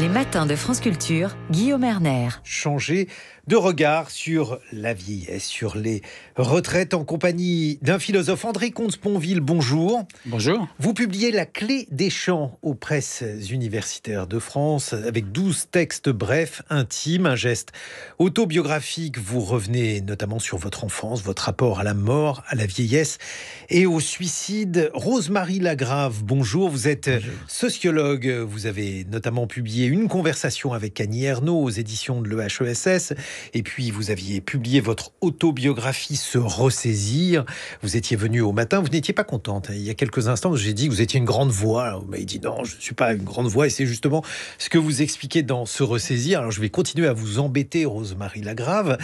Les matins de France Culture, Guillaume Erner. Changer de regard sur la vieillesse, sur les retraites en compagnie d'un philosophe, André Comte-Sponville. Bonjour. Bonjour. Vous publiez La clé des champs aux presses universitaires de France avec 12 textes brefs, intimes, un geste autobiographique. Vous revenez notamment sur votre enfance, votre rapport à la mort, à la vieillesse et au suicide. Rosemary Lagrave, bonjour. Vous êtes sociologue. Vous avez notamment publié une conversation avec Annie Ernaux aux éditions de l'EHESS, et puis vous aviez publié votre autobiographie Se ressaisir. Vous étiez venu au matin, vous n'étiez pas contente. Hein. Il y a quelques instants, j'ai dit que vous étiez une grande voix. mais il dit non, je ne suis pas une grande voix, et c'est justement ce que vous expliquez dans Se ressaisir. Alors je vais continuer à vous embêter, Rosemarie Lagrave.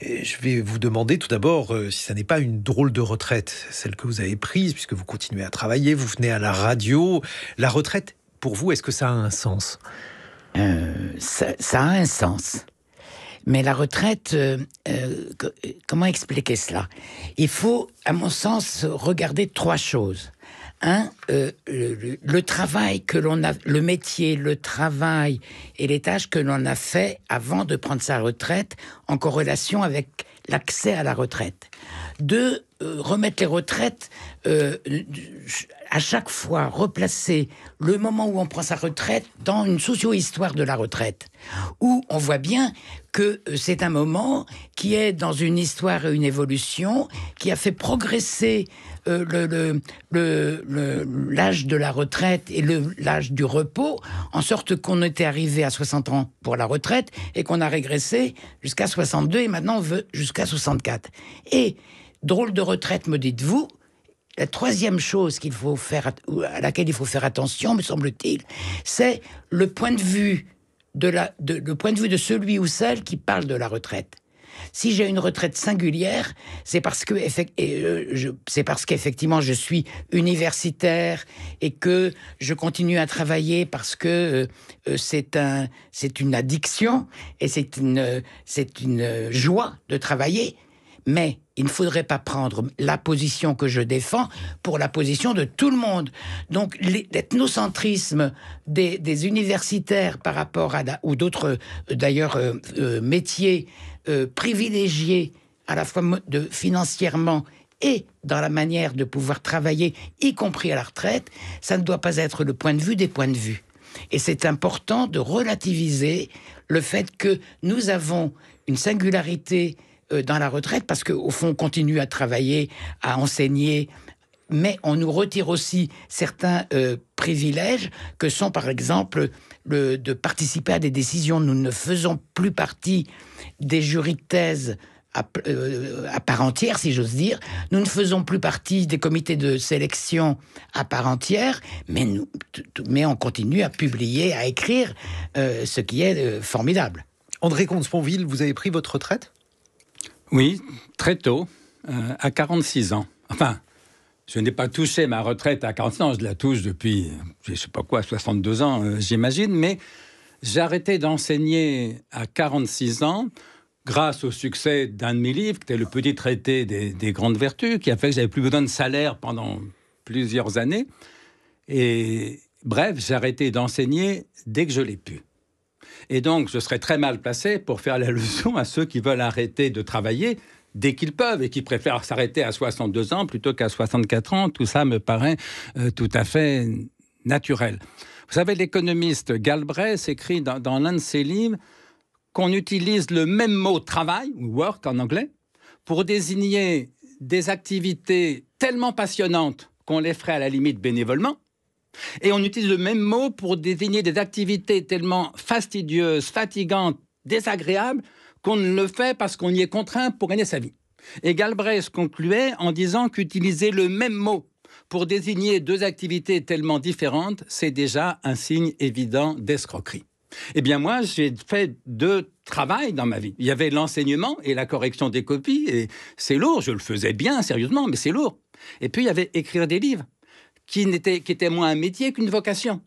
Et je vais vous demander tout d'abord euh, si ça n'est pas une drôle de retraite, celle que vous avez prise, puisque vous continuez à travailler, vous venez à la radio. La retraite, pour vous, est-ce que ça a un sens euh, ça, a un sens. Mais la retraite, euh, euh, comment expliquer cela Il faut, à mon sens, regarder trois choses. Un, le, travail que l'on a, le métier, le travail et les tâches que l'on a fait avant de prendre sa retraite en corrélation avec l'accès à la retraite. Deux, remettre les retraites à chaque fois replacer le moment où on prend sa retraite dans une socio-histoire de la retraite, où on voit bien que euh, c'est un moment qui est dans une histoire et une évolution qui a fait progresser euh, l'âge de la retraite et le l'âge du repos, en sorte qu'on était arrivé à 60 ans pour la retraite et qu'on a régressé jusqu'à 62 et maintenant on veut jusqu'à 64. Et drôle de retraite, me dites-vous, la troisième chose qu'il faut faire, à laquelle il faut faire attention, me semble-t-il, c'est le point de vue de le point de vue de celui ou celle qui parle de la retraite. Si j'ai une retraite singulière, c'est parce que euh, c'est parce qu'effectivement je suis universitaire et que je continue à travailler parce que euh, euh, c'est c'est une addiction et c'est une joie de travailler. Mais il ne faudrait pas prendre la position que je défends pour la position de tout le monde. Donc l'ethnocentrisme des, universitaires par rapport à ou d'autres euh, d'ailleurs euh, euh, métiers privilégiés à la fois de, financièrement et dans la manière de pouvoir travailler, y compris à la retraite, ça ne doit pas être le point de vue des points de vue. Et c'est important de relativiser le fait que nous avons une singularité euh, dans la retraite parce qu'au fond, on continue à travailler, à enseigner, mais on nous retire aussi certains euh, privilèges que sont par exemple le, de participer à des décisions. Nous ne faisons plus partie des jurys de thèse à, euh, part entière, si j'ose dire. Nous ne faisons plus partie des comités de sélection à part entière, mais, nous, mais on continue à publier, à écrire, ce qui est formidable. André Comte-Sponville, vous avez pris votre retraite oui, très tôt, euh, à 46 ans. Enfin, je n'ai pas touché ma retraite à 46 ans, je la touche depuis, je ne sais pas quoi, 62 ans, euh, j'imagine, mais j'ai arrêté d'enseigner à 46 ans grâce au succès d'un de mes livres, qui était le petit traité des, grandes vertus, qui a fait que j'avais plus besoin de salaire pendant plusieurs années. Et bref, j'ai arrêté d'enseigner dès que je l'ai pu. Et donc, je serais très mal placé pour faire la leçon à ceux qui veulent arrêter de travailler dès qu'ils peuvent et qui préfèrent s'arrêter à 62 ans plutôt qu'à 64 ans. Tout ça me paraît euh, tout à fait naturel. Vous savez, l'économiste Galbraith écrit dans, dans l'un de ses livres qu'on utilise le même mot travail, ou work en anglais, pour désigner des activités tellement passionnantes qu'on les ferait à la limite bénévolement, et on utilise le même mot pour désigner des activités tellement fastidieuses, fatigantes, désagréables, qu'on ne le fait parce qu'on y est contraint pour gagner sa vie. Et Galbraith concluait en disant qu'utiliser le même mot pour désigner deux activités tellement différentes, c'est déjà un signe évident d'escroquerie. Eh bien, moi, j'ai fait deux travaux dans ma vie. Il y avait l'enseignement et la correction des copies, et c'est lourd, je le faisais bien, sérieusement, mais c'est lourd. Et puis il y avait écrire des livres qui, n'était, était moins un métier qu'une vocation.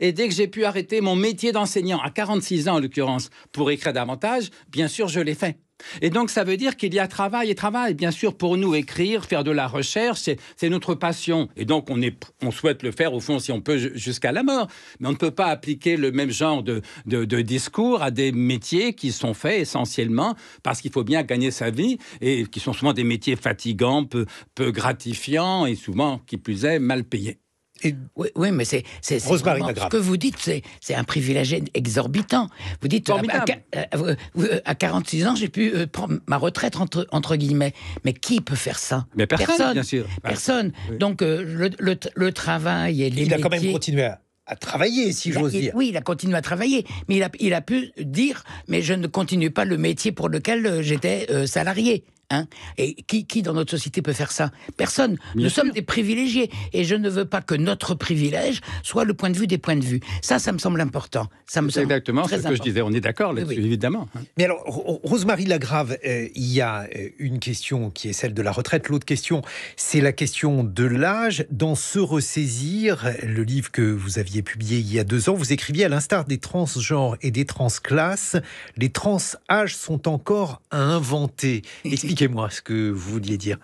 Et dès que j'ai pu arrêter mon métier d'enseignant, à 46 ans en l'occurrence, pour écrire davantage, bien sûr, je l'ai fait. Et donc, ça veut dire qu'il y a travail et travail. Bien sûr, pour nous, écrire, faire de la recherche, c'est notre passion. Et donc, on, souhaite le faire, au fond, si on peut, jusqu'à la mort. Mais on ne peut pas appliquer le même genre de, discours à des métiers qui sont faits essentiellement parce qu'il faut bien gagner sa vie et qui sont souvent des métiers fatigants, peu gratifiants et souvent, qui plus est, mal payés oui, mais c'est ce que vous dites, c'est un privilège exorbitant. Vous dites euh, à, 46 euh, euh, ans, j'ai pu prendre ma retraite entre guillemets. Mais qui peut faire ça personne, bien sûr. Bah, personne. Donc le, travail et les il a quand même continué à, travailler, si j'ose dire. Oui, il a continué à travailler, mais il a, pu dire, mais je ne continue pas le métier pour lequel j'étais salarié. Hein. et qui, dans notre société peut faire ça Personne. Nous sommes des privilégiés et je ne veux pas que notre privilège soit le point de vue des points de vue. Ça, ça me semble important. Ça me semble exactement ce que je disais. On est d'accord là-dessus, évidemment. Hein. Mais alors, Rosemary Lagrave, euh, il y a euh, une question qui est celle de la retraite. L'autre question, c'est la question de l'âge. Dans Se ressaisir, le livre que vous aviez publié il y a deux ans, vous écriviez à l'instar des transgenres et des transclasses, les transâges sont encore à inventer. Expliquez-moi ce que vous vouliez dire.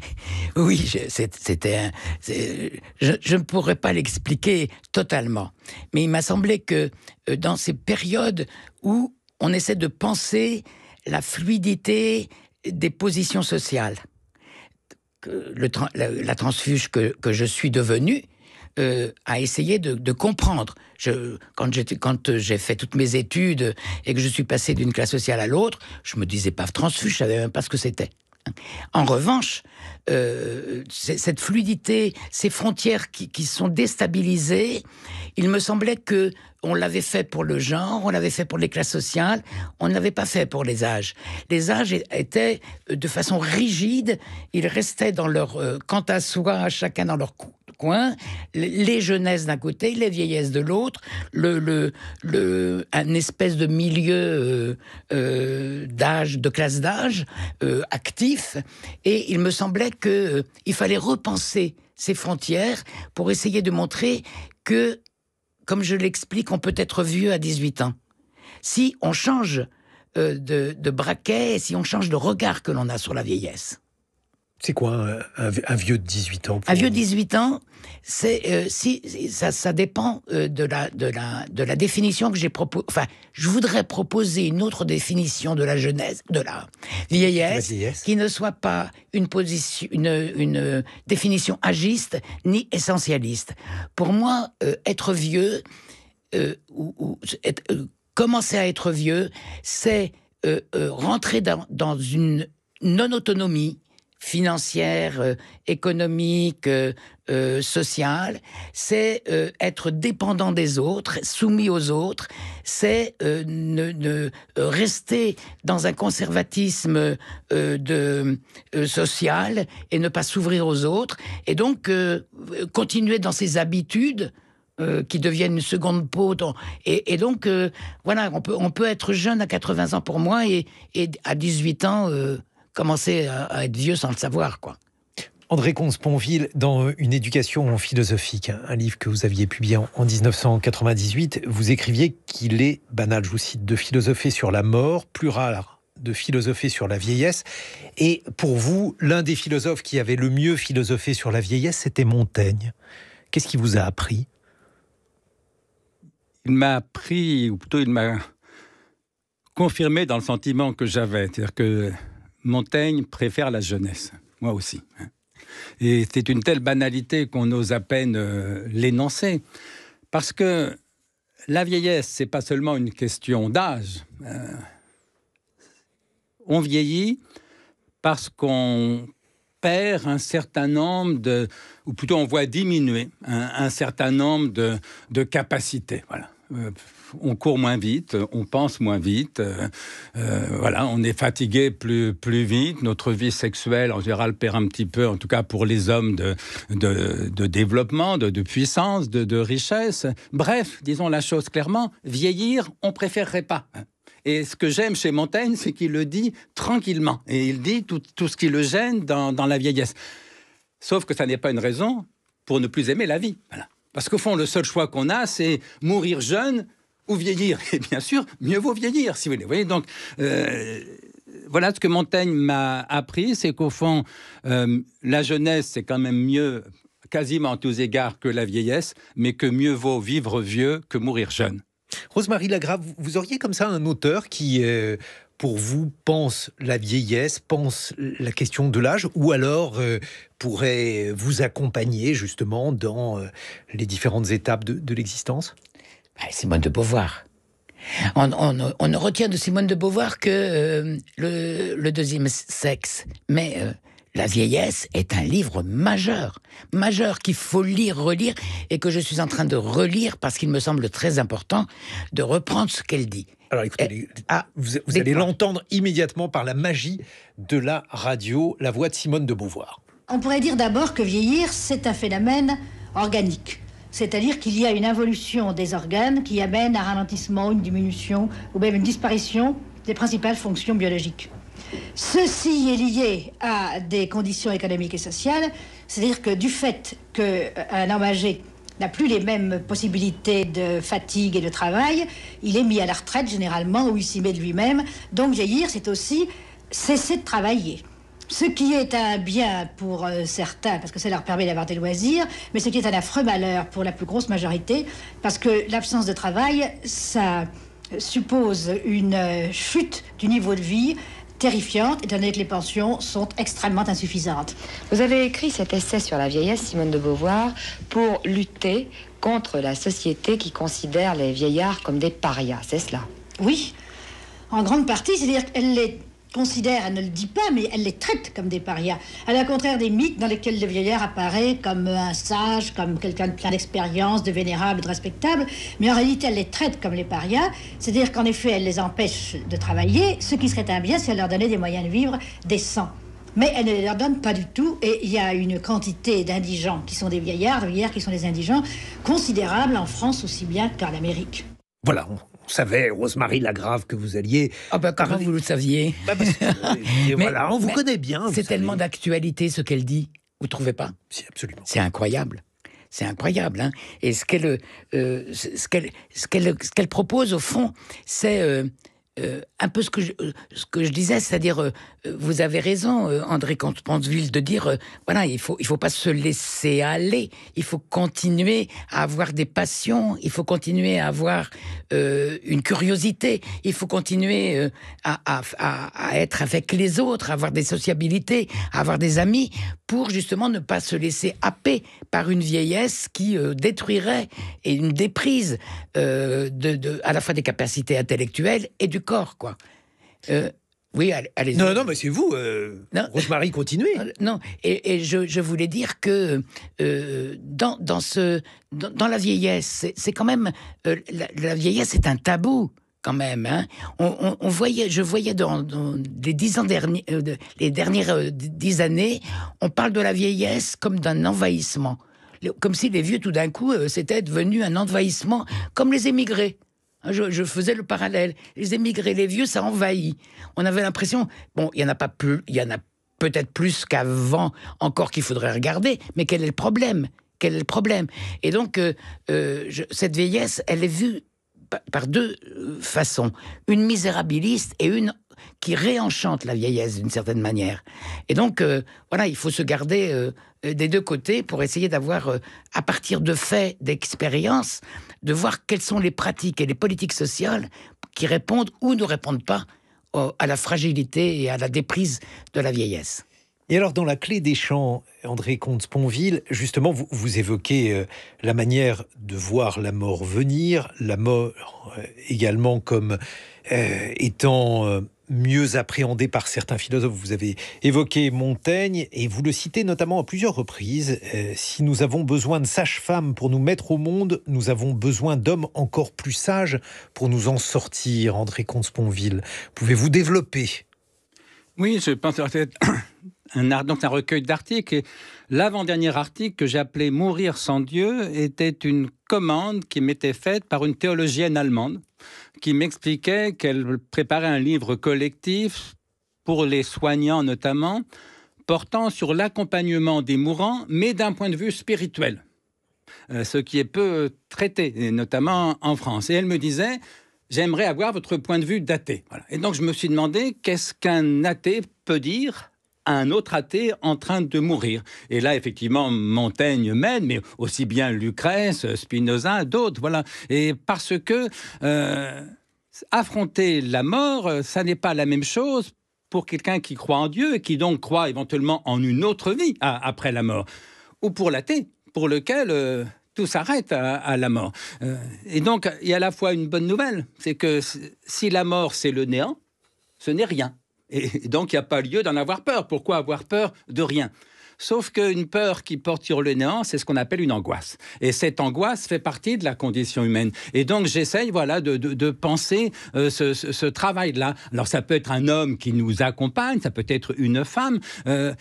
Oui, c'était un... Je, ne pourrais pas l'expliquer totalement. Mais il m'a semblé que euh, dans ces périodes où on essaie de penser la fluidité des positions sociales, le, la, transfuge que, que je suis devenue, euh, à essayer de, comprendre. quand euh, j'ai fait toutes mes études et que je suis passé d'une classe sociale à l'autre, je me disais pas transfuge, je savais même pas ce que c'était. En revanche, euh, cette fluidité, ces frontières qui, sont déstabilisées, il me semblait que on l'avait fait pour le genre, on l'avait fait pour les classes sociales, on n'avait pas fait pour les âges. Les âges étaient de façon rigide, ils restaient dans leur quant à soi, chacun dans leur, coin, les jeunesses d'un côté, les vieillesses de l'autre, un espèce de milieu euh, euh, d'âge, de classe d'âge euh, actif. Et il me semblait qu'il il fallait repenser ces frontières pour essayer de montrer que, comme je l'explique, on peut être vieux à 18 ans. Si on change de, de braquet, si on change de regard que l'on a sur la vieillesse. C'est quoi un, vieux de 18 ans Un vieux de 18 ans, c'est euh, si ça, dépend euh, de la de la de la définition que j'ai proposée. Enfin, je voudrais proposer une autre définition de la jeunesse, de la vieillesse, qui ne soit pas une position, une, une définition agiste ni essentialiste. Pour moi, euh, être vieux ou, commencer à être vieux, c'est rentrer dans, dans une non autonomie financière, euh, économique, euh, euh, sociale, c'est être dépendant des autres, soumis aux autres, c'est ne, rester dans un conservatisme de, social et ne pas s'ouvrir aux autres, et donc continuer dans ses habitudes. qui deviennent une seconde peau. Et, donc, voilà, on peut, on peut être jeune à 80 ans pour moi et, et à 18 ans, commencer à, être vieux sans le savoir, quoi. André comte dans Une éducation philosophique, un livre que vous aviez publié en 1998, vous écriviez qu'il est banal, je vous cite, de philosopher sur la mort, plus rare de philosopher sur la vieillesse. Et pour vous, l'un des philosophes qui avait le mieux philosophé sur la vieillesse, c'était Montaigne. Qu'est-ce qui vous a appris Il m'a appris, ou plutôt il m'a confirmé dans le sentiment que j'avais. C'est-à-dire que Montaigne préfère la jeunesse. Moi aussi. Hein. Et c'est une telle banalité qu'on ose à peine euh, l'énoncer. Parce que la vieillesse, c'est pas seulement une question d'âge. Euh. on vieillit parce qu'on perd un certain nombre de, ou plutôt on voit diminuer un, certain nombre de, capacités. Voilà. Euh, on court moins vite, on pense moins vite, euh, euh, voilà, on est fatigué plus, vite, notre vie sexuelle en général perd un petit peu, en tout cas pour les hommes, de, développement, de, puissance, de, de richesse. Bref, disons la chose clairement, vieillir, on préférerait pas. Et ce que j'aime chez Montaigne, c'est qu'il le dit tranquillement. Et il dit tout, ce qui le gêne dans, la vieillesse. Sauf que ça n'est pas une raison pour ne plus aimer la vie. Parce qu'au fond, le seul choix qu'on a, c'est mourir jeune ou vieillir. Et bien sûr, mieux vaut vieillir, si vous voulez. voyez, donc, euh, voilà ce que Montaigne m'a appris, c'est qu'au fond, euh, la jeunesse, c'est quand même mieux, quasiment à tous égards, que la vieillesse, mais que mieux vaut vivre vieux que mourir jeune. Rosemary Lagrave, vous auriez comme ça un auteur qui... Euh, pour vous, pense la vieillesse, pense la question de l'âge, ou alors pourrait vous accompagner justement dans les différentes étapes de l'existence bah, Simone de Beauvoir. On, ne retient de Simone de Beauvoir que euh, le, deuxième sexe. Mais euh, La vieillesse est un livre majeur, majeur qu'il faut lire, relire, et que je suis en train de relire parce qu'il me semble très important de reprendre ce qu'elle dit. Alors écoutez, ah, vous allez l'entendre immédiatement par la magie de la radio, la voix de Simone de Beauvoir. On pourrait dire d'abord que vieillir, c'est un phénomène organique. C'est-à-dire qu'il y a une involution des organes qui amène à un ralentissement, une diminution ou même une disparition des principales fonctions biologiques. Ceci est lié à des conditions économiques et sociales, c'est-à-dire que du fait qu'un euh, homme âgé n'a plus les mêmes possibilités de fatigue et de travail, il est mis à la retraite généralement ou il s'y met de lui-même. Donc vieillir, c'est aussi cesser de travailler. Ce qui est un bien pour euh, certains, parce que ça leur permet d'avoir des loisirs, mais ce qui est un affreux malheur pour la plus grosse majorité, parce que l'absence de travail, ça suppose une euh, chute du niveau de vie terrifiante, étant donné que les pensions sont extrêmement insuffisantes. Vous avez écrit cet essai sur la vieillesse, Simone de Beauvoir, pour lutter contre la société qui considère les vieillards comme des parias, c'est cela Oui, en grande partie, c'est-à-dire qu'elle les considère, elle ne le dit pas, mais elle les traite comme des parias. À la contraire des mythes dans lesquels le vieillard apparaît comme un sage, comme quelqu'un de plein d'expérience, de vénérable, de respectable, mais en réalité elle les traite comme les parias, c'est-à-dire qu'en effet elle les empêche de travailler, ce qui serait un bien si elle leur donnait des moyens de vivre décents. Mais elle ne leur donne pas du tout, et il y a une quantité d'indigents qui sont des vieillards, de vieillards qui sont des indigents, considérable en France aussi bien qu'en Amérique. Voilà, on savait, Rosemary Lagrave, que vous alliez. Ah, ben, bah, quand vous le saviez bah, Mais, voilà, on vous connaît bien. C'est tellement d'actualité ce qu'elle dit, vous trouvez pas C'est absolument. C'est incroyable. C'est incroyable. Hein et ce qu'elle euh, ce propose, au fond, c'est. Euh, euh, un peu ce que ce que je disais, c'est-à-dire vous avez raison, euh, André comte de dire, euh, voilà, il ne faut, il faut pas se laisser aller, il faut continuer à avoir des passions, il faut continuer à avoir euh, une curiosité, il faut continuer à, être avec les autres, avoir des sociabilités, avoir des amis, pour justement ne pas se laisser happer par une vieillesse qui détruirait et une déprise de, à la fois des capacités intellectuelles et du corps, quoi. Oui, allez. Non, non, mais c'est vous, euh, Rosemary, continuez. Euh, non, et, je, voulais dire que euh, dans, dans, ce, dans, la vieillesse, c'est quand même. Euh, la, vieillesse est un tabou. Quand même, hein. on, voyait, je voyais dans, dans les dix ans les dernières dix années, on parle de la vieillesse comme d'un envahissement, comme si les vieux tout d'un coup c'était devenu un envahissement, comme les émigrés. Je, faisais le parallèle. Les émigrés, les vieux, ça envahit. On avait l'impression, bon, il y en a pas plus, il y en a peut-être plus qu'avant encore qu'il faudrait regarder, mais quel est le problème Quel est le problème Et donc, euh, euh, cette vieillesse, elle est vue par deux euh, façons. Une misérabiliste et une qui réenchante la vieillesse d'une certaine manière. Et donc, voilà, il faut se garder des deux côtés pour essayer d'avoir, à partir de faits, d'expériences, de voir quelles sont les pratiques et les politiques sociales qui répondent ou ne répondent pas à la fragilité et à la déprise de la vieillesse. Et alors, dans la clé des champs, André Comte-Sponville, justement, vous, évoquez euh, la manière de voir la mort venir, la mort euh, également comme euh, étant mieux appréhendé par certains philosophes. Vous avez évoqué Montaigne et vous le citez notamment à plusieurs reprises. Euh, si nous avons besoin de sages-femmes pour nous mettre au monde, nous avons besoin d'hommes encore plus sages pour nous en sortir. André Comte-Sponville, pouvez-vous développer Oui, je pense que c'est un, un recueil d'articles. l'avant-dernier article que j'ai appelé Mourir sans Dieu était une commande qui m'était faite par une théologienne allemande qui m'expliquait qu'elle préparait un livre collectif pour les soignants notamment, portant sur l'accompagnement des mourants, mais d'un point de vue spirituel, euh, ce qui est peu traité, notamment en France. Et elle me disait, j'aimerais avoir votre point de vue d'athée. Et donc je me suis demandé, qu'est-ce qu'un athée peut dire un autre athée en train de mourir. Et là, effectivement, Montaigne mène, mais aussi bien Lucrèce, Spinoza, d'autres. Voilà. Et parce que euh, affronter la mort, euh, ça n'est pas la même chose pour quelqu'un qui croit en Dieu et qui donc croit éventuellement en une autre vie après la mort, ou pour l'athée, pour lequel euh, tout s'arrête à, la mort. et donc, il y a à la fois une bonne nouvelle, c'est que si la mort c'est le néant, ce n'est rien. Et donc, il n'y a pas lieu d'en avoir peur. Pourquoi avoir peur de rien Sauf qu'une peur qui porte sur le néant, c'est ce qu'on appelle une angoisse. Et cette angoisse fait partie de la condition humaine. Et donc j'essaye voilà, de, penser euh, ce, travail-là. Alors ça peut être un homme qui nous accompagne, ça peut être une femme. Euh,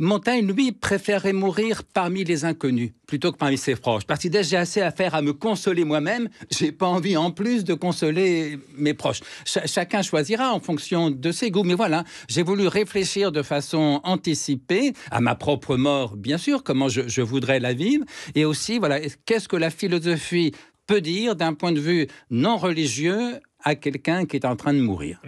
Montaigne, lui, préférait mourir parmi les inconnus plutôt que parmi ses proches. Parce que j'ai assez à faire à me consoler moi-même, j'ai pas envie en plus de consoler mes proches. chacun choisira en fonction de ses goûts. Mais voilà, j'ai voulu réfléchir de façon anticipée à ma propre mort, bien sûr, comment je, voudrais la vivre, et aussi, voilà, qu'est-ce que la philosophie peut dire d'un point de vue non religieux à quelqu'un qui est en train de mourir.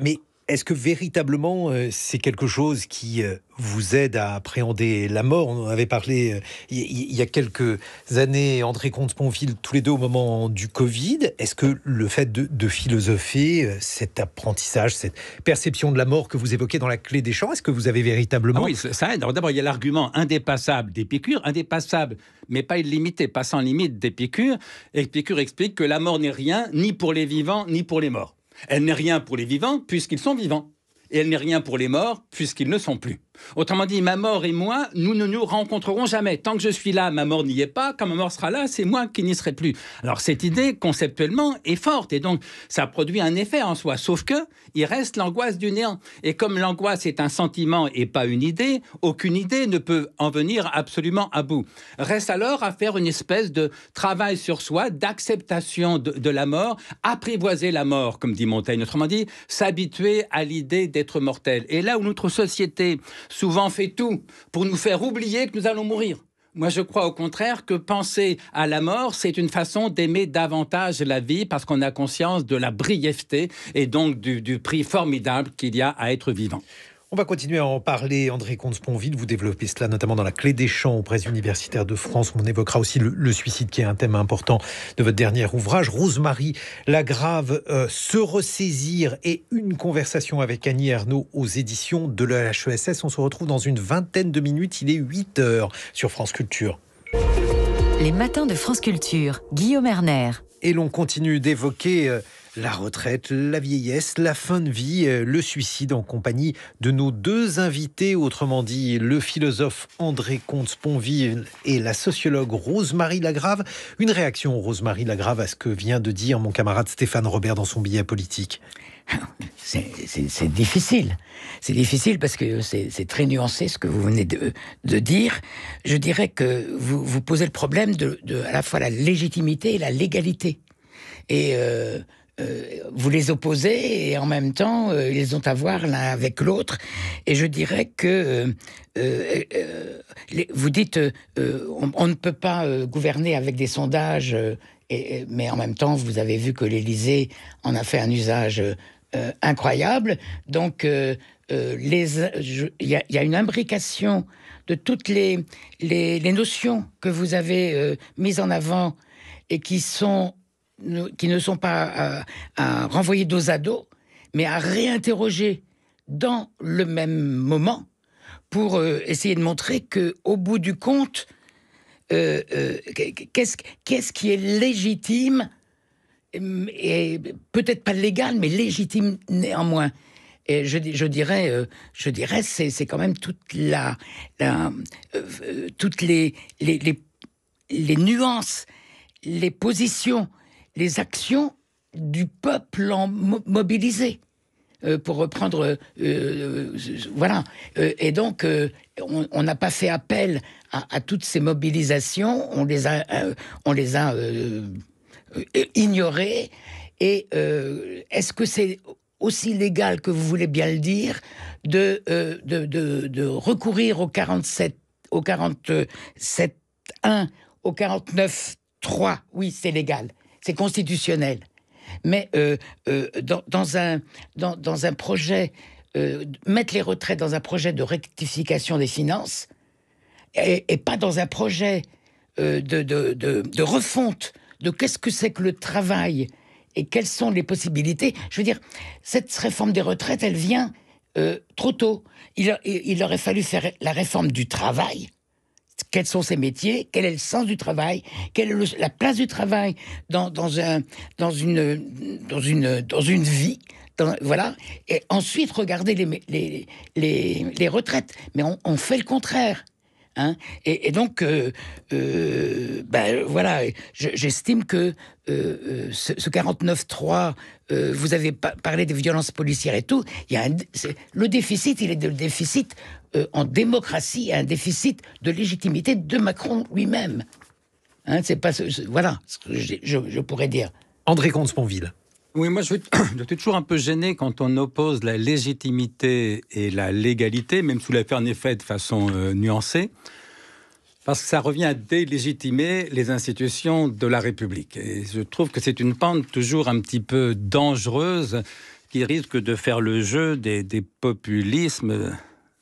Est-ce que véritablement euh, c'est quelque chose qui euh, vous aide à appréhender la mort On avait parlé euh, il y a quelques années, André comte ponville tous les deux au moment du Covid. Est-ce que le fait de, philosopher, cet apprentissage, cette perception de la mort que vous évoquez dans la clé des champs, est-ce que vous avez véritablement... Ah oui, ça aide. D'abord, il y a l'argument indépassable d'Épicure, indépassable, mais pas illimité, pas sans limite d'Épicure. Épicure explique que la mort n'est rien, ni pour les vivants, ni pour les morts. Elle n'est rien pour les vivants puisqu'ils sont vivants. Et elle n'est rien pour les morts puisqu'ils ne sont plus. Autrement dit, ma mort et moi, nous ne nous rencontrerons jamais. Tant que je suis là, ma mort n'y est pas. Quand ma mort sera là, c'est moi qui n'y serai plus. Alors cette idée, conceptuellement, est forte. Et donc, ça produit un effet en soi. Sauf que, il reste l'angoisse du néant. Et comme l'angoisse est un sentiment et pas une idée, aucune idée ne peut en venir absolument à bout. Reste alors à faire une espèce de travail sur soi, d'acceptation de, la mort, apprivoiser la mort, comme dit Montaigne. Autrement dit, s'habituer à l'idée d'être mortel. Et là où notre société souvent fait tout pour nous faire oublier que nous allons mourir. Moi, je crois au contraire que penser à la mort, c'est une façon d'aimer davantage la vie parce qu'on a conscience de la brièveté et donc du, prix formidable qu'il y a à être vivant. On va continuer à en parler, André Comte-Sponville. Vous développez cela notamment dans la Clé des Champs aux Presse universitaires de France. On évoquera aussi le, suicide, qui est un thème important de votre dernier ouvrage. Rosemary la grave, euh, Se ressaisir et une conversation avec Annie Arnaud aux éditions de l'HESS. On se retrouve dans une vingtaine de minutes. Il est 8 heures sur France Culture. Les matins de France Culture, Guillaume Erner. Et l'on continue d'évoquer. Euh, la retraite, la vieillesse, la fin de vie, euh, le suicide en compagnie de nos deux invités, autrement dit le philosophe André Comte-Sponville et la sociologue Rosemarie Lagrave. Une réaction, Rosemarie Lagrave, à ce que vient de dire mon camarade Stéphane Robert dans son billet politique c'est difficile. C'est difficile parce que c'est très nuancé ce que vous venez de, dire. Je dirais que vous, posez le problème de, à la fois la légitimité et la légalité. Et euh, euh, vous les opposez et en même temps, euh, ils ont à voir l'un avec l'autre. Et je dirais que euh, vous dites, on, ne peut pas gouverner avec des sondages, et, mais en même temps, vous avez vu que l'Élysée en a fait un usage incroyable. Donc, il y, a une imbrication de toutes les, les notions que vous avez mises en avant et qui sont qui ne sont pas euh, à, renvoyer dos à dos, mais à réinterroger dans le même moment pour euh, essayer de montrer que, au bout du compte, euh, qu'est-ce qui est légitime mm, et peut-être pas légal, mais légitime néanmoins. Et je, dirais, je dirais, c'est quand même toute la, toutes les, nuances, les positions, les actions du peuple en mobilisé. Euh, pour reprendre, euh, euh, voilà. et donc, on n'a pas fait appel à, toutes ces mobilisations, on les a, ignorées. Et est-ce que c'est aussi légal que vous voulez bien le dire de, de recourir au 47, au 47.1, au 49.3 Oui, c'est légal c'est constitutionnel. Mais euh, euh, dans, un, dans, un projet, euh, mettre les retraites dans un projet de rectification des finances et, pas dans un projet de, refonte de qu'est-ce que c'est que le travail et quelles sont les possibilités. Je veux dire, cette réforme des retraites, elle vient trop tôt. Il, il aurait fallu faire la réforme du travail quels sont ces métiers, quel est le sens du travail, quelle est la place du travail dans, dans, un, dans, une, dans, une, dans une vie. voilà. Et ensuite, regarder les, les, les, les retraites. Mais on, on fait le contraire. Hein. et, donc, euh, euh, ben, voilà, j'estime que euh, ce, 49-3, vous avez parlé des violences policières et tout, il y a le déficit, il est de le déficit en démocratie, un déficit de légitimité de Macron lui-même. Hein, c'est pas voilà ce que je, je pourrais dire. André Comte-Sponville. Oui, moi je, suis toujours un peu gêné quand on oppose la légitimité et la légalité, même sous la en effet de façon euh, nuancée, parce que ça revient à délégitimer les institutions de la République. Et je trouve que c'est une pente toujours un petit peu dangereuse qui risque de faire le jeu des, populismes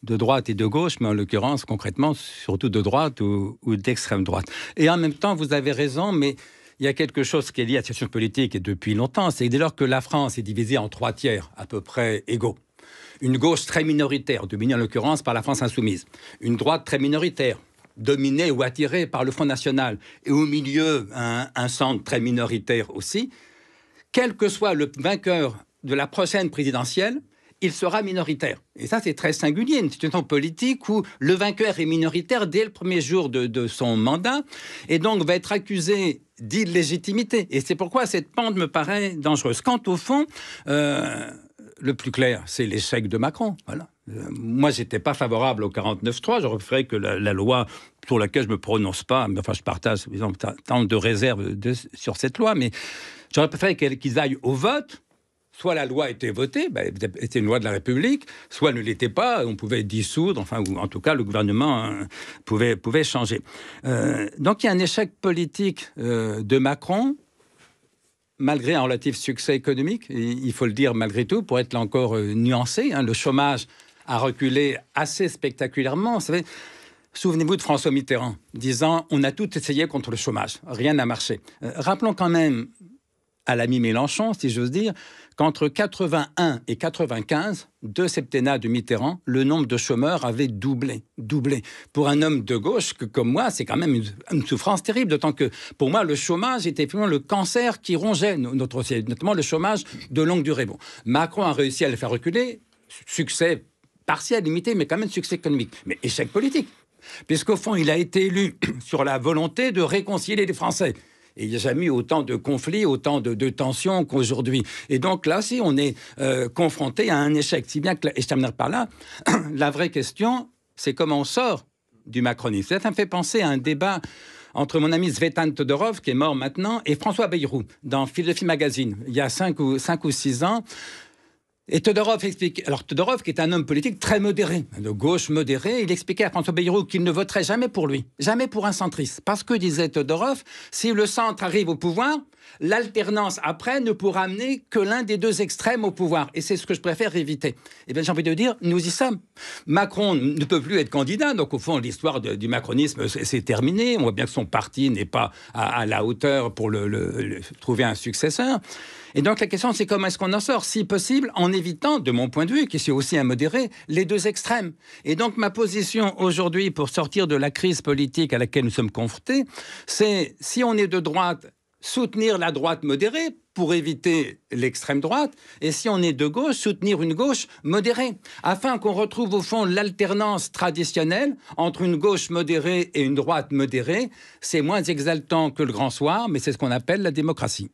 de droite et de gauche, mais en l'occurrence concrètement surtout de droite ou d'extrême droite. Et en même temps, vous avez raison, mais il y a quelque chose qui est lié à la situation politique depuis longtemps, c'est dès lors que la France est divisée en trois tiers à peu près égaux, une gauche très minoritaire, dominée en l'occurrence par la France insoumise, une droite très minoritaire, dominée ou attirée par le Front national, et au milieu un centre très minoritaire aussi, quel que soit le vainqueur de la prochaine présidentielle, il sera minoritaire. Et ça, c'est très singulier, une situation politique où le vainqueur est minoritaire dès le premier jour de, son mandat, et donc va être accusé d'illégitimité. Et c'est pourquoi cette pente me paraît dangereuse. Quant au fond, euh, le plus clair, c'est l'échec de Macron. Voilà. Euh, moi, j'étais pas favorable au 49-3. Je referais que la, loi pour laquelle je me prononce pas, mais enfin, je partage disons, tant de réserves sur cette loi, mais j'aurais préféré qu'ils aillent au vote soit la loi était votée, était ben, était une loi de la République, soit ne l'était pas, on pouvait dissoudre, enfin, ou en tout cas, le gouvernement hein, pouvait, pouvait changer. Euh, donc il y a un échec politique euh, de Macron, malgré un relatif succès économique, il faut le dire malgré tout, pour être encore euh, nuancé, hein, le chômage a reculé assez spectaculairement. Souvenez-vous de François Mitterrand disant On a tout essayé contre le chômage, rien n'a marché. rappelons quand même à l'ami Mélenchon, si j'ose dire, qu'entre 81 et 95, deux septennats de Mitterrand, le nombre de chômeurs avait doublé, doublé. Pour un homme de gauche comme moi, c'est quand même une, souffrance terrible, d'autant que pour moi, le chômage était finalement le cancer qui rongeait notre société, notamment le chômage de longue durée. Macron a réussi à le faire reculer, succès partiel, limité, mais quand même succès économique, mais échec politique. Puisqu'au fond, il a été élu sur la volonté de réconcilier les Français il n'y a jamais eu autant de conflits, autant de, tensions qu'aujourd'hui. Et donc là, si on est euh, confronté à un échec, si bien que, et je terminerai par là, la vraie question, c'est comment on sort du macronisme. Ça, me fait penser à un débat entre mon ami Zvetan Todorov, qui est mort maintenant, et François Bayrou, dans Philosophie Magazine, il y a 5 ou, cinq ou six ans. Et Todorov explique. Alors, Todorov, qui est un homme politique très modéré, de gauche modéré, il expliquait à François Bayrou qu'il ne voterait jamais pour lui, jamais pour un centriste. Parce que, disait Todorov, si le centre arrive au pouvoir, l'alternance après ne pourra amener que l'un des deux extrêmes au pouvoir. Et c'est ce que je préfère éviter. Et eh bien, j'ai envie de dire, nous y sommes. Macron ne peut plus être candidat. Donc, au fond, l'histoire du macronisme, c'est terminée. On voit bien que son parti n'est pas à, la hauteur pour trouver un successeur. Et donc la question, c'est comment est-ce qu'on en sort, si possible, en évitant, de mon point de vue, qui suis aussi un modéré, les deux extrêmes. Et donc ma position aujourd'hui pour sortir de la crise politique à laquelle nous sommes confrontés, c'est si on est de droite, soutenir la droite modérée pour éviter l'extrême droite, et si on est de gauche, soutenir une gauche modérée, afin qu'on retrouve au fond l'alternance traditionnelle entre une gauche modérée et une droite modérée. C'est moins exaltant que le grand soir, mais c'est ce qu'on appelle la démocratie.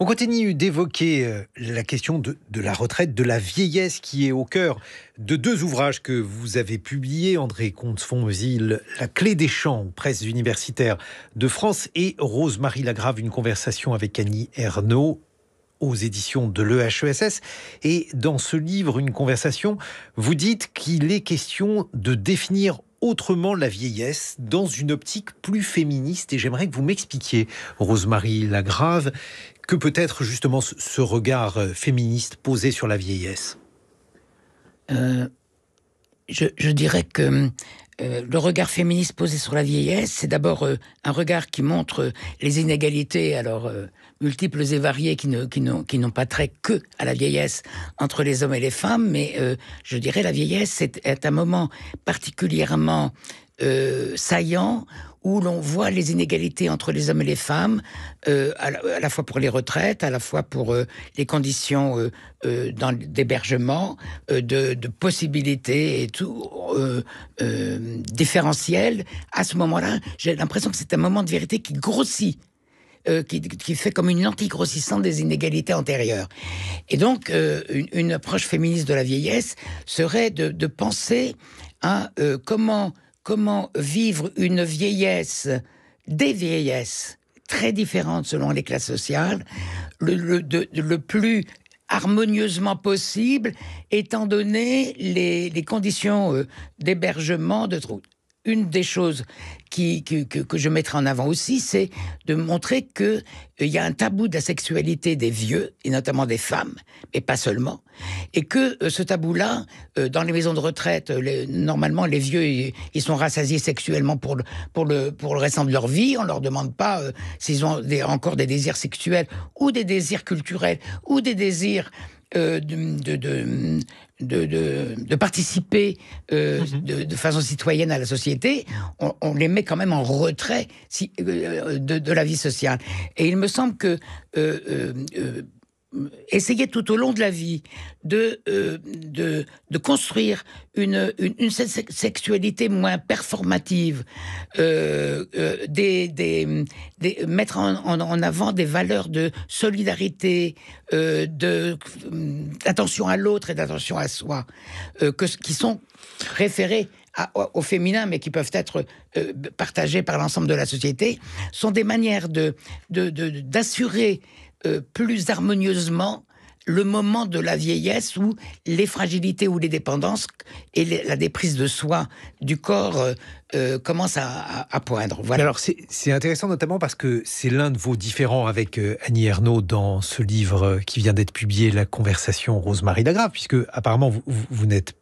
On continue d'évoquer euh, la question de, la retraite, de la vieillesse qui est au cœur de deux ouvrages que vous avez publiés, André Comte-Fonzil, La clé des champs, presse universitaire de France, et Rosemarie Lagrave, une conversation avec Annie Ernaud aux éditions de l'EHESS. Et dans ce livre, Une conversation, vous dites qu'il est question de définir autrement la vieillesse dans une optique plus féministe. Et j'aimerais que vous m'expliquiez, Rosemarie Lagrave, que peut être justement ce regard euh, féministe posé sur la vieillesse euh, je, dirais que euh, le regard féministe posé sur la vieillesse, c'est d'abord un regard qui montre les inégalités, alors multiples et variées, qui, ne, qui, n'ont, qui n'ont pas trait que à la vieillesse entre les hommes et les femmes, mais je dirais la vieillesse est un moment particulièrement saillant où l'on voit les inégalités entre les hommes et les femmes, euh, à, la, fois pour les retraites, à la fois pour euh, les conditions euh, d'hébergement, de, possibilités et tout, différentiel. À ce moment-là, j'ai l'impression que c'est un moment de vérité qui grossit. qui, fait comme une lentille grossissante des inégalités antérieures. Et donc, une, approche féministe de la vieillesse serait de, penser à comment comment vivre une vieillesse, des vieillesses très différentes selon les classes sociales, le, plus harmonieusement possible, étant donné les, conditions euh, d'hébergement de, une des choses qui, que, je mettrai en avant aussi, c'est de montrer qu'il euh, y a un tabou de la sexualité des vieux, et notamment des femmes, mais pas seulement, et que euh, ce tabou-là, euh, dans les maisons de retraite, normalement, les vieux, ils, sont rassasiés sexuellement pour le, pour, le, pour le restant de leur vie, on ne leur demande pas s'ils ont des, encore des désirs sexuels, ou des désirs culturels, ou des désirs... de, de, de, de, participer euh, mhm. de, façon citoyenne à la société, on, les met quand même en retrait euh, de, la vie sociale. Et il me semble que euh, essayer tout au long de la vie de, euh, de, construire une, sexualité moins performative, euh, euh, mettre en, avant des valeurs de solidarité, d'attention à l'autre et d'attention à soi, que, qui sont référées au féminin, mais qui peuvent être partagées par l'ensemble de la société, sont des manières de d'assurer euh, plus harmonieusement le moment de la vieillesse où les fragilités ou les dépendances et la déprise de soi du corps euh, euh, commencent à, poindre. Voilà. Alors c'est intéressant notamment parce que c'est l'un de vos différents avec Annie Ernaux dans ce livre qui vient d'être publié, La conversation Rosemarie d'Agrave, puisque apparemment vous, n'êtes vous n'êtes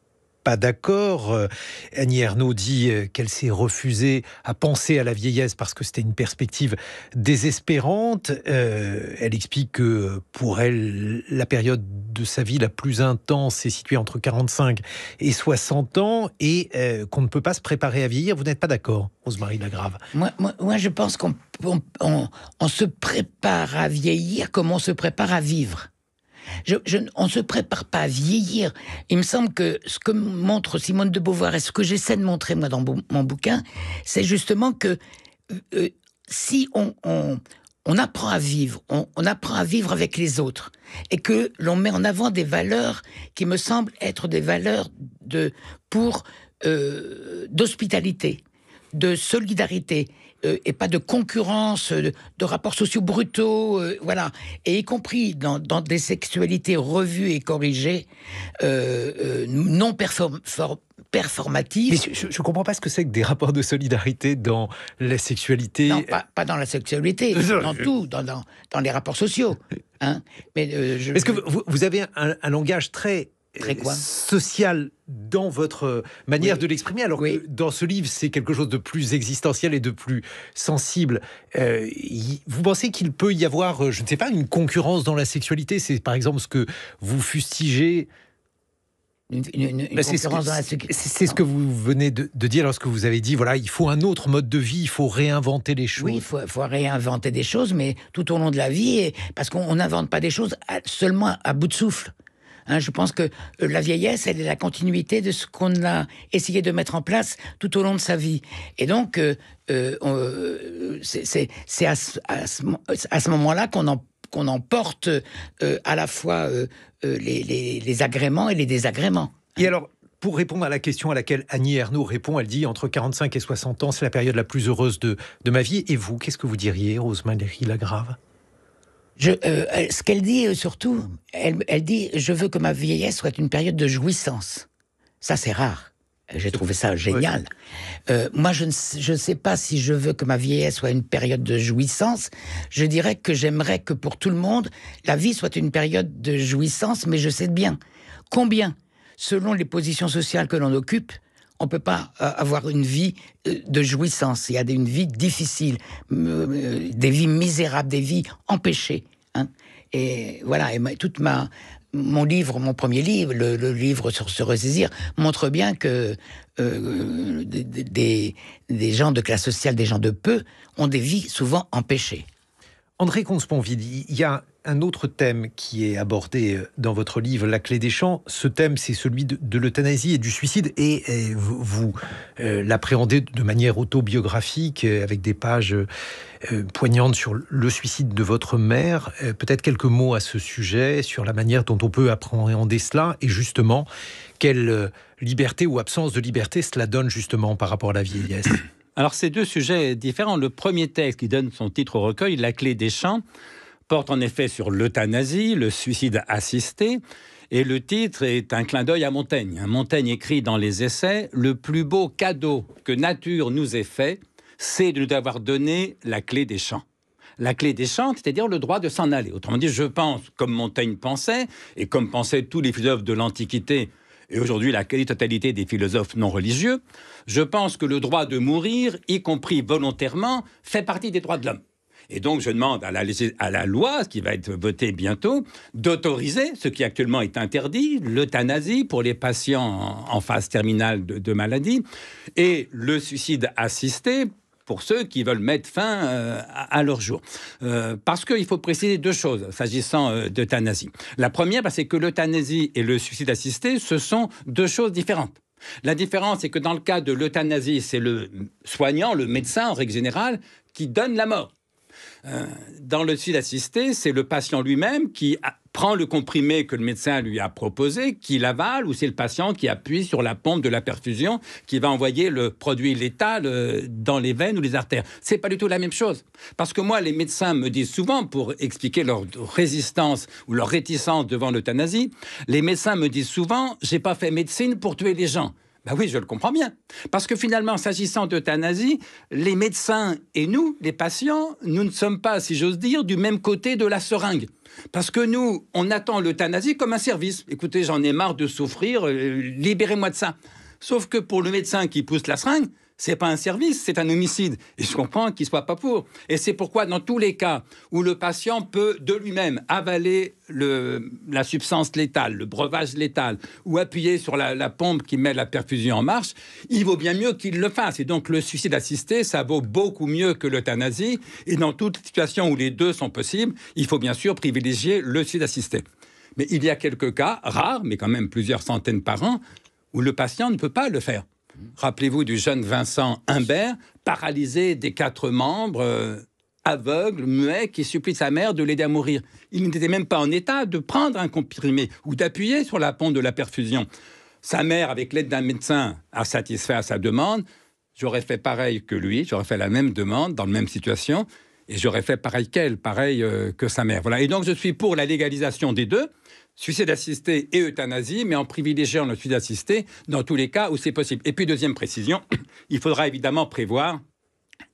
pas d'accord. Euh, Annie Ernaud dit euh, qu'elle s'est refusée à penser à la vieillesse parce que c'était une perspective désespérante. Euh, elle explique que pour elle, la période de sa vie la plus intense est située entre 45 et 60 ans et qu'on ne peut pas se préparer à vieillir. Vous n'êtes pas d'accord, Rosemarie Lagrave moi, moi, je pense qu'on se prépare à vieillir comme on se prépare à vivre. Je, on ne se prépare pas à vieillir. Il me semble que ce que montre Simone de Beauvoir et ce que j'essaie de montrer moi dans mon bouquin, c'est justement que euh, euh, si on, apprend à vivre, on, apprend à vivre avec les autres, et que l'on met en avant des valeurs qui me semblent être des valeurs euh, d'hospitalité, de solidarité euh, et pas de concurrence, euh, de, rapports sociaux brutaux, euh, voilà, et y compris dans, des sexualités revues et corrigées, non perform performatives. Mais je, ne comprends pas ce que c'est que des rapports de solidarité dans la sexualité. Non, pas, dans la sexualité, dans tout, dans, les rapports sociaux. Hein. Mais Est-ce que vous, avez un langage très euh, quoi social dans votre manière de l'exprimer. Alors que dans ce livre, c'est quelque chose de plus existentiel et de plus sensible. Euh, vous pensez qu'il peut y avoir, euh, je ne sais pas, une concurrence dans la sexualité C'est par exemple ce que vous fustigez une, bah, c'est ce, que vous venez de, dire lorsque vous avez dit voilà il faut un autre mode de vie il faut réinventer les choses oui il faut, réinventer des choses mais tout au long de la vie parce qu'on n'invente pas des choses seulement à bout de souffle Hein, je pense que euh, la vieillesse, elle est la continuité de ce qu'on a essayé de mettre en place tout au long de sa vie. Et donc, c'est à ce, moment-là qu'on emporte euh, à la fois euh, les, agréments et les désagréments. Et alors pour répondre à la question à laquelle Annie Ernaud répond, elle dit entre 45 et 60 ans, c'est la période la plus heureuse de, ma vie. Et vous, qu'est-ce que vous diriez, Rosemary Lagrave je, euh, ce qu'elle dit euh, surtout, elle, dit Je veux que ma vieillesse soit une période de jouissance. Ça, c'est rare. J'ai trouvé ça génial. Euh, moi, je ne je sais pas si je veux que ma vieillesse soit une période de jouissance. Je dirais que j'aimerais que pour tout le monde, la vie soit une période de jouissance, mais je sais bien combien, selon les positions sociales que l'on occupe, on ne peut pas euh, avoir une vie euh, de jouissance. Il y a une vie difficile, euh, des vies misérables, des vies empêchées. Hein. Et voilà, et toute ma, mon livre, mon premier livre, le, livre sur se ressaisir, montre bien que des, gens de classe sociale, des gens de peu, ont des vies souvent empêchées. André Consponville, il y a un autre thème qui est abordé dans votre livre La clé des champs. Ce thème, c'est celui de, l'euthanasie et du suicide, et, vous, euh, l'appréhendez de manière autobiographique, euh, avec des pages euh, poignantes sur le suicide de votre mère. Peut-être quelques mots à ce sujet, sur la manière dont on peut appréhender cela, et justement, quelle liberté ou absence de liberté cela donne justement par rapport à la vieillesse. Alors, ces deux sujets différents. Le premier texte qui donne son titre au recueil, La clé des champs, porte en effet sur l'euthanasie, le suicide assisté. Et le titre est un clin d'œil à Montaigne. Montaigne écrit dans les essais Le plus beau cadeau que nature nous ait fait, c'est de nous avoir donné la clé des champs. La clé des champs, c'est-à-dire le droit de s'en aller. Autrement dit, je pense, comme Montaigne pensait, et comme pensaient tous les philosophes de l'Antiquité, et aujourd'hui la quasi-totalité des philosophes non religieux, je pense que le droit de mourir, y compris volontairement, fait partie des droits de l'homme. Et donc, je demande à la, à la loi, qui va être votée bientôt, d'autoriser ce qui actuellement est interdit, l'euthanasie pour les patients en, phase terminale de maladie, et le suicide assisté pour ceux qui veulent mettre fin euh, à, leur jour. Euh, parce qu'il faut préciser deux choses s'agissant euh, d'euthanasie. La première, bah, c'est que l'euthanasie et le suicide assisté, ce sont deux choses différentes. La différence, c'est que dans le cas de l'euthanasie, c'est le soignant, le médecin en règle générale, qui donne la mort. dans le suicide assisté, c'est le patient lui-même qui a prend le comprimé que le médecin lui a proposé, qu'il avale, ou c'est le patient qui appuie sur la pompe de la perfusion qui va envoyer le produit létal dans les veines ou les artères. C'est pas du tout la même chose. Parce que moi, les médecins me disent souvent, pour expliquer leur résistance ou leur réticence devant l'euthanasie, les médecins me disent souvent, j'ai pas fait médecine pour tuer les gens. Ben oui, je le comprends bien. Parce que finalement, s'agissant d'euthanasie, les médecins et nous, les patients, nous ne sommes pas, si j'ose dire, du même côté de la seringue. Parce que nous, on attend l'euthanasie comme un service. Écoutez, j'en ai marre de souffrir, euh, libérez-moi de ça. Sauf que pour le médecin qui pousse la seringue, n'est pas un service, c'est un homicide. Et je comprends qu'il soit pas pour. Et c'est pourquoi, dans tous les cas où le patient peut de lui-même avaler la substance létale, le breuvage létal, ou appuyer sur la, pompe qui met la perfusion en marche, il vaut bien mieux qu'il le fasse. Et donc, le suicide assisté, ça vaut beaucoup mieux que l'euthanasie. Et dans toute situation où les deux sont possibles, il faut bien sûr privilégier le suicide assisté. Mais il y a quelques cas, rares, mais quand même plusieurs centaines par an, où le patient ne peut pas le faire. Rappelez-vous du jeune Vincent Humbert, paralysé des quatre membres, euh, aveugle, muet, qui supplie sa mère de l'aider à mourir. Il n'était même pas en état de prendre un comprimé ou d'appuyer sur la pompe de la perfusion. Sa mère, avec l'aide d'un médecin, a satisfait à sa demande. J'aurais fait pareil que lui, j'aurais fait la même demande dans la même situation. Et j'aurais fait pareil qu'elle, pareil euh, que sa mère. Voilà. Et donc je suis pour la légalisation des deux, suicide assisté et euthanasie, mais en privilégiant le suicide assisté dans tous les cas où c'est possible. Et puis deuxième précision, il faudra évidemment prévoir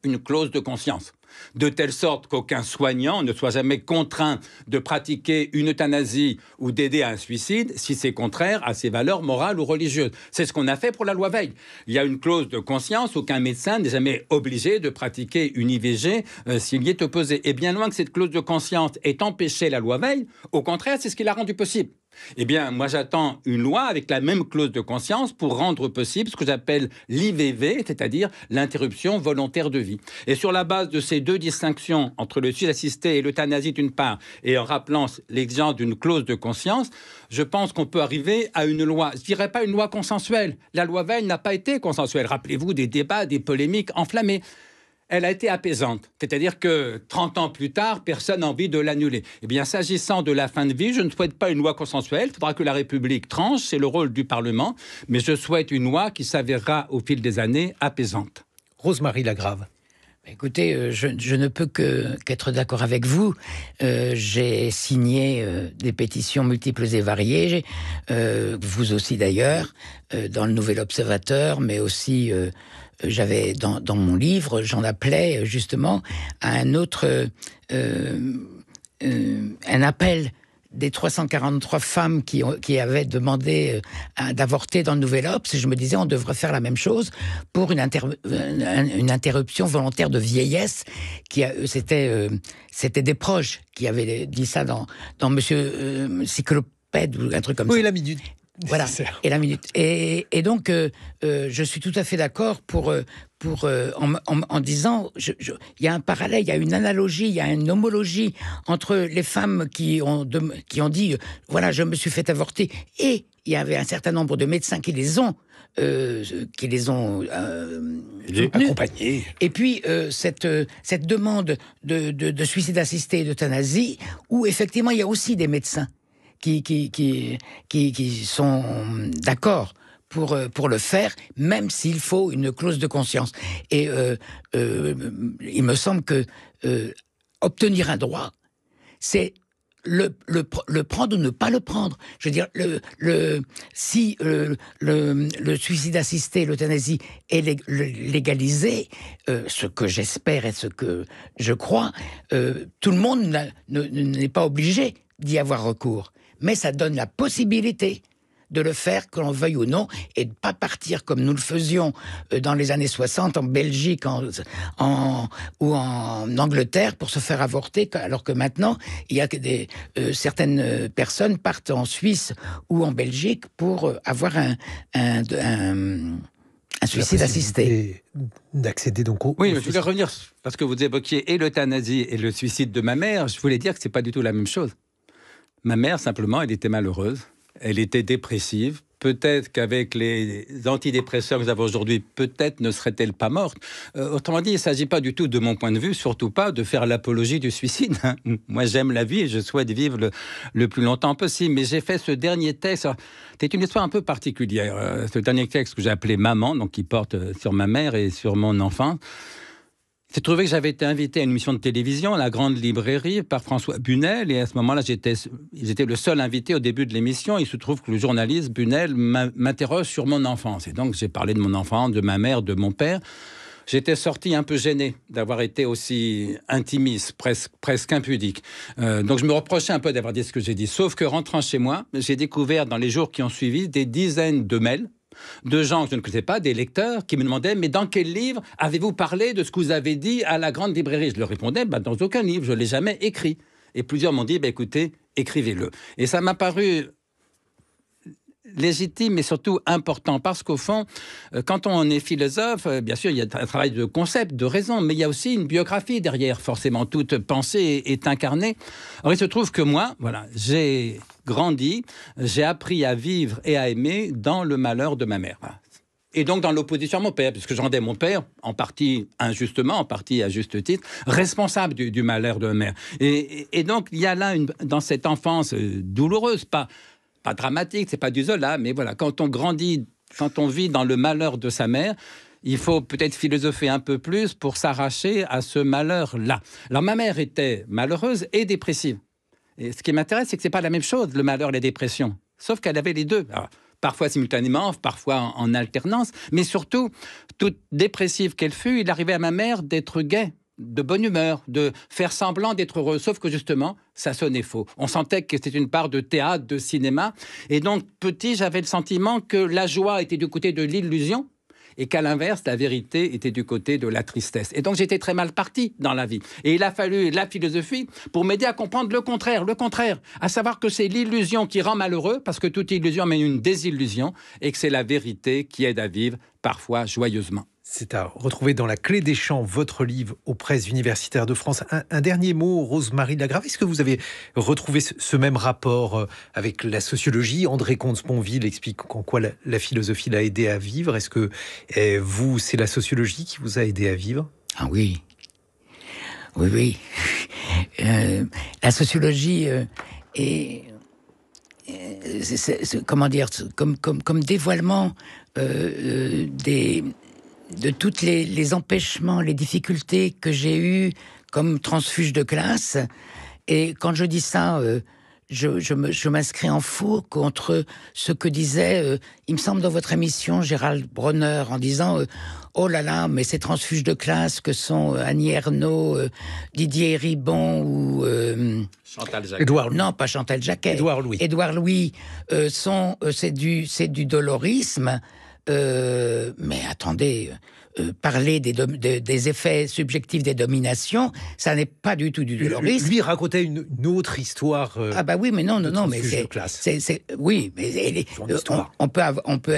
une clause de conscience de telle sorte qu'aucun soignant ne soit jamais contraint de pratiquer une euthanasie ou d'aider à un suicide si c'est contraire à ses valeurs morales ou religieuses. C'est ce qu'on a fait pour la loi Veil. Il y a une clause de conscience, aucun médecin n'est jamais obligé de pratiquer une IVG euh, s'il y est opposé. Et bien loin que cette clause de conscience ait empêché la loi Veil, au contraire, c'est ce qui l'a rendu possible. Eh bien, moi, j'attends une loi avec la même clause de conscience pour rendre possible ce que j'appelle l'IVV, c'est-à-dire l'interruption volontaire de vie. Et sur la base de ces deux distinctions entre le suicide assisté et l'euthanasie d'une part, et en rappelant l'exigence d'une clause de conscience, je pense qu'on peut arriver à une loi, je dirais pas une loi consensuelle. La loi Veil n'a pas été consensuelle. Rappelez-vous des débats, des polémiques enflammées elle a été apaisante. C'est-à-dire que 30 ans plus tard, personne n'a envie de l'annuler. Eh bien, s'agissant de la fin de vie, je ne souhaite pas une loi consensuelle. Il faudra que la République tranche, c'est le rôle du Parlement. Mais je souhaite une loi qui s'avérera au fil des années apaisante. Rosemary Lagrave. Écoutez, euh, je, ne peux que, qu'être d'accord avec vous. Euh, j'ai signé euh, des pétitions multiples et variées, vous aussi d'ailleurs, dans le Nouvel Observateur, mais aussi j'avais dans, dans, mon livre, j'en appelais justement à un autre un appel des 343 femmes qui, avaient demandé euh, d'avorter dans le Nouvel Obs, je me disais on devrait faire la même chose pour une, euh, interruption volontaire de vieillesse. Qui euh, c'était des proches qui avaient dit ça dans dans Monsieur Cyclopède ou un truc comme ça. Oui, la minute. Voilà. Et la minute. Et, donc, euh, euh, je suis tout à fait d'accord pour, euh, pour en, disant, il y a un parallèle, il y a une analogie, il y a une homologie entre les femmes qui ont, qui ont dit, voilà, je me suis fait avorter, et il y avait un certain nombre de médecins qui les ont qui les ont accompagnés. Et puis cette, cette demande de, de suicide assisté et d'euthanasie, où effectivement il y a aussi des médecins qui, qui, qui, qui sont d'accord pour, euh, pour le faire, même s'il faut une clause de conscience. Et euh, euh, il me semble que obtenir un droit, c'est le, le, prendre ou ne pas le prendre. Je veux dire, le, le, si le, le, suicide assisté, l'euthanasie est légalisé, ce que j'espère et ce que je crois, tout le monde n'est pas obligé d'y avoir recours mais ça donne la possibilité de le faire, que l'on veuille ou non, et de pas partir comme nous le faisions euh, dans les années 60 en Belgique en, ou en Angleterre pour se faire avorter, alors que maintenant, il y a des, euh, certaines euh, personnes partent en Suisse ou en Belgique pour avoir un, suicide assisté. D'accéder donc au. Oui, je voulais revenir parce que vous évoquiez et l'euthanasie et le suicide de ma mère. Je voulais dire que c'est pas du tout la même chose. Ma mère, simplement, elle était malheureuse. Elle était dépressive. Peut-être qu'avec les antidépresseurs que nous avons aujourd'hui, peut-être ne serait-elle pas morte. Euh, autrement dit, il ne s'agit pas du tout, de mon point de vue, surtout pas de faire l'apologie du suicide. Hein. Moi, j'aime la vie et je souhaite vivre le, plus longtemps possible. Mais j'ai fait ce dernier texte. C'est une histoire un peu particulière. Euh, ce dernier texte que j'ai appelé Maman, donc qui porte euh, sur ma mère et sur mon enfant. J'ai trouvé que j'avais été invité à une émission de télévision, La Grande Librairie, par François Bunel. Et à ce moment-là, j'étais, le seul invité au début de l'émission. Il se trouve que le journaliste Bunel m'interroge sur mon enfance. Et donc, j'ai parlé de mon enfance, de ma mère, de mon père. J'étais sorti un peu gêné d'avoir été aussi intimiste, presque, impudique. Euh, donc je me reprochais un peu d'avoir dit ce que j'ai dit. Sauf que rentrant chez moi, j'ai découvert dans les jours qui ont suivi des dizaines de mails de gens que je ne connaissais pas, des lecteurs, qui me demandaient Mais dans quel livre avez-vous parlé de ce que vous avez dit à la grande librairie Je leur répondais bah, Dans aucun livre, je ne l'ai jamais écrit. Et plusieurs m'ont dit bah, Écoutez, écrivez-le. Et ça m'a paru légitime et surtout important parce qu'au fond, euh, quand on est philosophe, euh, bien sûr, il y a un travail de concept, de raison, mais il y a aussi une biographie derrière. Forcément, toute pensée est incarnée. Alors, il se trouve que moi, voilà, j'ai grandi, j'ai appris à vivre et à aimer dans le malheur de ma mère. Et donc dans l'opposition à mon père, puisque je rendais mon père, en partie injustement, en partie à juste titre, responsable du, malheur de ma mère. Et, et, donc il y a là, une, dans cette enfance euh, douloureuse, pas pas dramatique, c'est pas du Zola, mais voilà, quand on grandit, quand on vit dans le malheur de sa mère, il faut peut-être philosopher un peu plus pour s'arracher à ce malheur-là. Alors ma mère était malheureuse et dépressive. Et ce qui m'intéresse, c'est que c'est pas la même chose, le malheur et la dépression. Sauf qu'elle avait les deux. parfois simultanément, parfois en, alternance. Mais surtout, toute dépressive qu'elle fût, il arrivait à ma mère d'être gay de bonne humeur, de faire semblant d'être heureux, sauf que justement, ça sonnait faux. On sentait que c'était une part de théâtre, de cinéma. Et donc, petit, j'avais le sentiment que la joie était du côté de l'illusion et qu'à l'inverse, la vérité était du côté de la tristesse. Et donc, j'étais très mal parti dans la vie. Et il a fallu la philosophie pour m'aider à comprendre le contraire, le contraire, à savoir que c'est l'illusion qui rend malheureux, parce que toute illusion mène une désillusion, et que c'est la vérité qui aide à vivre, parfois joyeusement. C'est à retrouver dans la clé des champs, votre livre aux presses universitaires de France. Un, dernier mot, rosemarie Lagrave, est-ce que vous avez retrouvé ce, même rapport euh, avec la sociologie André Comte-Sponville explique en quoi la, philosophie l'a aidé à vivre. Est-ce que eh, vous, c'est la sociologie qui vous a aidé à vivre Ah oui. Oui, oui. Euh, la sociologie euh, est, comment dire, comme, comme, dévoilement des de tous les, empêchements, les difficultés que j'ai eues comme transfuge de classe. Et quand je dis ça, euh, je, m'inscris en faux contre ce que disait, euh, il me semble, dans votre émission, Gérald Bronner, en disant euh, Oh là là, mais ces transfuges de classe que sont Annie Ernaux, Didier Ribon ou. Chantal Jacquet. Non, pas Chantal Jacquet. Édouard Louis. Édouard Louis, sont, c'est du, c'est du dolorisme. Euh, mais attendez, euh, euh, parler des, des, effets subjectifs des dominations, ça n'est pas du tout du dolorisme. Lui, lui racontait une, autre histoire. ah bah oui, mais non, non, non, mais c'est, oui, mais on, peut, on peut.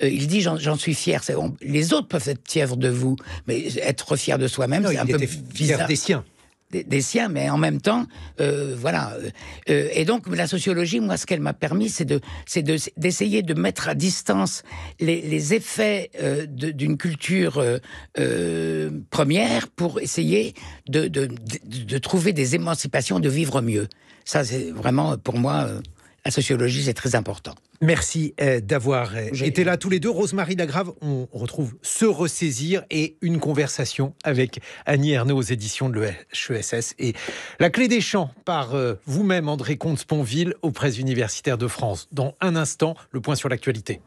il dit, j'en, suis fier. les autres peuvent être fiers de vous, mais être fier de soi-même, c'est un il peu fier des siens des, siens, mais en même temps, euh, voilà. Euh, euh, et donc la sociologie, moi, ce qu'elle m'a permis, c'est de, c'est d'essayer de, mettre à distance les, les effets d'une culture première pour essayer de, de, de, trouver des émancipations, de vivre mieux. Ça, c'est vraiment pour moi la sociologie, c'est très important. Merci euh, d'avoir euh, été là tous les deux. Rosemary Lagrave, on retrouve Se ressaisir et une conversation avec Annie Ernaux aux éditions de l'EHESS et La clé des champs par euh, vous-même, André Comte-Sponville, aux presses universitaires de France. Dans un instant, le point sur l'actualité.